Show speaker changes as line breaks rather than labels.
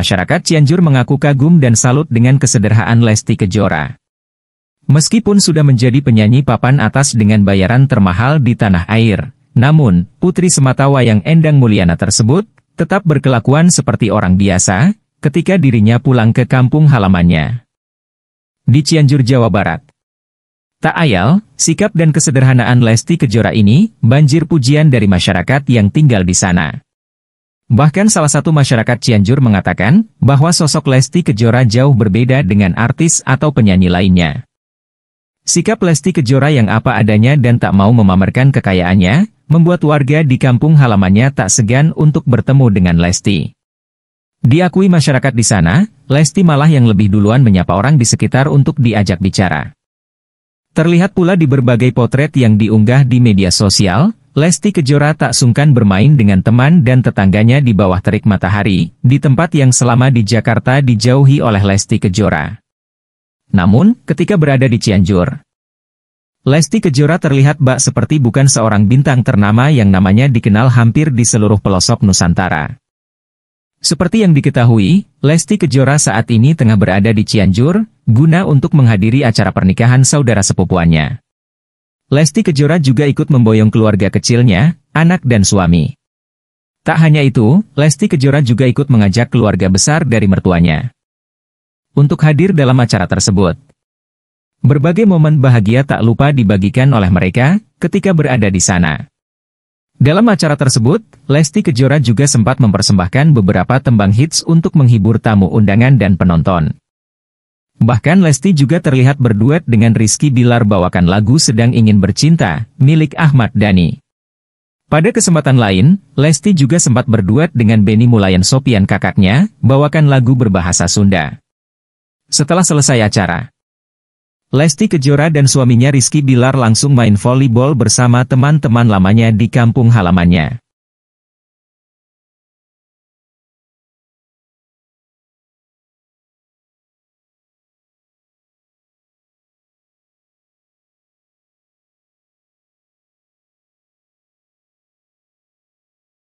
masyarakat Cianjur mengaku kagum dan salut dengan kesederhanaan Lesti Kejora. Meskipun sudah menjadi penyanyi papan atas dengan bayaran termahal di tanah air, namun, Putri semata wayang Endang Mulyana tersebut, tetap berkelakuan seperti orang biasa, ketika dirinya pulang ke kampung halamannya. Di Cianjur, Jawa Barat. Tak ayal, sikap dan kesederhanaan Lesti Kejora ini, banjir pujian dari masyarakat yang tinggal di sana. Bahkan salah satu masyarakat Cianjur mengatakan bahwa sosok Lesti Kejora jauh berbeda dengan artis atau penyanyi lainnya. Sikap Lesti Kejora yang apa adanya dan tak mau memamerkan kekayaannya, membuat warga di kampung halamannya tak segan untuk bertemu dengan Lesti. Diakui masyarakat di sana, Lesti malah yang lebih duluan menyapa orang di sekitar untuk diajak bicara. Terlihat pula di berbagai potret yang diunggah di media sosial, Lesti Kejora tak sungkan bermain dengan teman dan tetangganya di bawah terik matahari, di tempat yang selama di Jakarta dijauhi oleh Lesti Kejora. Namun, ketika berada di Cianjur, Lesti Kejora terlihat bak seperti bukan seorang bintang ternama yang namanya dikenal hampir di seluruh pelosok Nusantara. Seperti yang diketahui, Lesti Kejora saat ini tengah berada di Cianjur, guna untuk menghadiri acara pernikahan saudara sepupuannya. Lesti Kejora juga ikut memboyong keluarga kecilnya, anak dan suami. Tak hanya itu, Lesti Kejora juga ikut mengajak keluarga besar dari mertuanya untuk hadir dalam acara tersebut. Berbagai momen bahagia tak lupa dibagikan oleh mereka ketika berada di sana. Dalam acara tersebut, Lesti Kejora juga sempat mempersembahkan beberapa tembang hits untuk menghibur tamu undangan dan penonton. Bahkan Lesti juga terlihat berduet dengan Rizky Bilar bawakan lagu Sedang Ingin Bercinta, milik Ahmad Dhani. Pada kesempatan lain, Lesti juga sempat berduet dengan Benny Mulayan Sopian kakaknya, bawakan lagu berbahasa Sunda. Setelah selesai acara, Lesti Kejora dan suaminya Rizky Bilar langsung main volleyball bersama teman-teman lamanya di kampung halamannya.